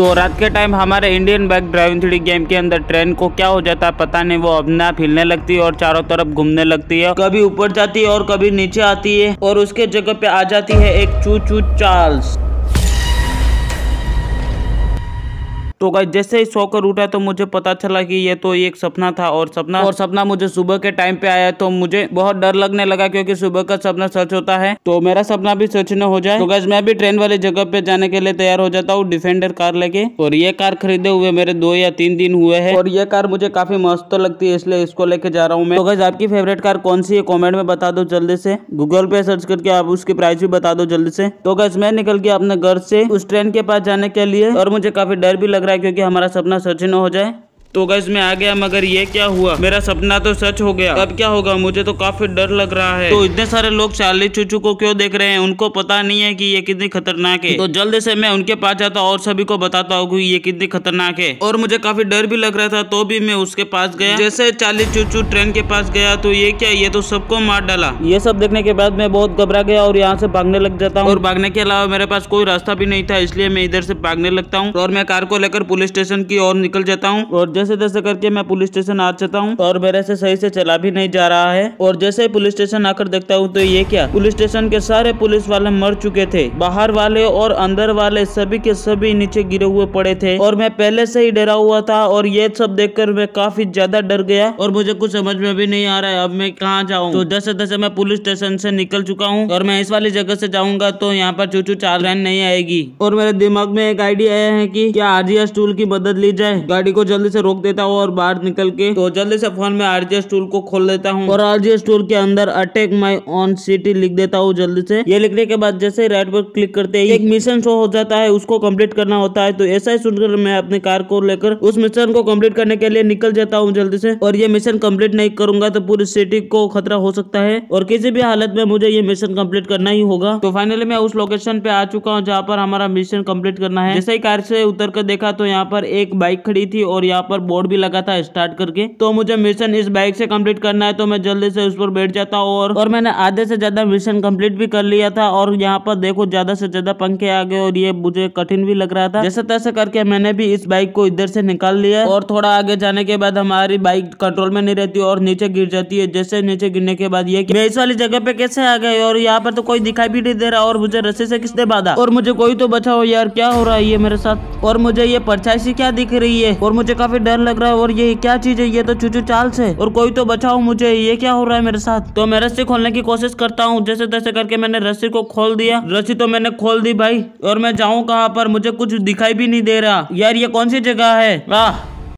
तो रात के टाइम हमारे Indian bike driving three game के अंदर ट्रेन को क्या हो जाता है पता नहीं वो आप हिलने लगती है और चारों तरफ घूमने लगती है कभी ऊपर जाती है और कभी नीचे आती है और उसके जगह पे आ जाती है एक चू चू चार्ल्स तो गाइज जैसे ही सौ कर उठा तो मुझे पता चला कि ये तो एक सपना था और सपना और सपना मुझे सुबह के टाइम पे आया तो मुझे बहुत डर लगने लगा क्योंकि सुबह का सपना सच होता है तो मेरा सपना भी सच न हो जाए तो गाइज मैं भी ट्रेन वाली जगह पे जाने के लिए तैयार हो जाता हूँ डिफेंडर कार लेके और ये कार खरीदे हुए मेरे दो या तीन दिन हुए है और ये कार मुझे काफी मस्त तो लगती है इसलिए इसको लेके जा रहा हूँ मैं तो गाइज आपकी फेवरेट कार कौन सी है कॉमेंट में बता दो जल्दी से गूगल पे सर्च करके आप उसकी प्राइस भी बता दो जल्दी से तो गाइज मैं निकल गया अपने घर से उस ट्रेन के पास जाने के लिए और मुझे काफी डर भी लग रहा रहा है क्योंकि हमारा सपना सच न हो जाए तो गैस मैं आ गया मगर ये क्या हुआ मेरा सपना तो सच हो गया अब क्या होगा मुझे तो काफी डर लग रहा है तो इतने सारे लोग चार्ली चूचू को क्यों देख रहे हैं उनको पता नहीं है कि ये कितनी खतरनाक है तो जल्द से मैं उनके पास जाता और सभी को बताता हूँ कि ये कितनी खतरनाक है और मुझे काफी डर भी लग रहा था तो भी मैं उसके पास गया जैसे चार्ली चूचू ट्रेन के पास गया तो ये क्या ये तो सबको मार डाला ये सब देखने के बाद मैं बहुत घबरा गया और यहाँ से भागने लग जाता हूँ और भागने के अलावा मेरे पास कोई रास्ता भी नहीं था इसलिए मैं इधर से भागने लगता हूँ और मैं कार को लेकर पुलिस स्टेशन की ओर निकल जाता हूँ और जैसे जैसे करके मैं पुलिस स्टेशन आ चुका हूँ और मेरे से सही से चला भी नहीं जा रहा है और जैसे ही पुलिस स्टेशन आकर देखता हूँ तो ये क्या पुलिस स्टेशन के सारे पुलिस वाले मर चुके थे बाहर वाले और अंदर वाले सभी के सभी नीचे गिरे हुए पड़े थे और मैं पहले से ही डरा हुआ था और ये सब कर मैं काफी ज्यादा डर गया और मुझे कुछ समझ में भी नहीं आ रहा है अब मैं कहाँ जाऊँ तो जैसे तैसे मैं पुलिस स्टेशन से निकल चुका हूँ और मैं इस वाली जगह से जाऊंगा तो यहाँ पर चूचू चार लाइन नहीं आएगी और मेरे दिमाग में एक आइडिया है की क्या आरजीएस टूल की मदद ली जाए गाड़ी को जल्दी से रोक देता हूँ और बाहर निकल के तो जल्दी से फोन में आरजीएस टूल को खोल देता हूँ और आरजीएस टूल के अंदर अटैक माई ऑन सिटी लिख देता हूँ जल्दी से ये लिखने के बाद जैसे राइट पर क्लिक करते ही एक मिशन शो हो जाता है उसको कम्प्लीट करना होता है तो ऐसा ही सुनकर मैं अपनी कार को लेकर उस मिशन को कम्प्लीट करने के लिए निकल जाता हूँ जल्दी से और ये मिशन कम्प्लीट नहीं करूंगा तो पूरी सिटी को खतरा हो सकता है और किसी भी हालत में मुझे ये मिशन कम्प्लीट करना ही होगा तो फाइनली मैं उस लोकेशन पे आ चुका हूँ जहाँ पर हमारा मिशन कम्प्लीट करना है जैसे ही कार से उतर कर देखा तो यहाँ पर एक बाइक खड़ी थी और यहाँ पर ऊपर बोर्ड भी लगा था स्टार्ट करके तो मुझे मिशन इस बाइक से कंप्लीट करना है तो मैं जल्दी से उस पर बैठ जाता हूँ और, और मैंने आधे से ज्यादा मिशन कंप्लीट भी कर लिया था और यहाँ पर देखो ज्यादा से ज्यादा पंखे आ गए और ये मुझे कठिन भी लग रहा था जैसे तैसे करके मैंने भी इस बाइक को इधर से निकाल लिया और थोड़ा आगे जाने के बाद हमारी बाइक कंट्रोल में नहीं रहती और नीचे गिर जाती है जैसे नीचे गिरने के बाद ये मैं इस वाली जगह पे कैसे आ गए और यहाँ पर तो कोई दिखाई भी नहीं दे रहा और मुझे रस्से से किसने बाधा और मुझे कोई तो बचाओ यार क्या हो रहा है ये मेरे साथ और मुझे ये परछाई सी क्या दिख रही है और मुझे काफी डर लग रहा है और ये क्या चीज है ये तो चूचू चार्ल्स है और कोई तो बचाओ मुझे ये क्या हो रहा है मेरे साथ तो मैं रस्सी खोलने की कोशिश करता हूँ जैसे तैसे करके मैंने रस्सी को खोल दिया रस्सी तो मैंने खोल दी भाई और मैं जाऊँ कहाँ पर मुझे कुछ दिखाई भी नहीं दे रहा यार ये कौन सी जगह है वाह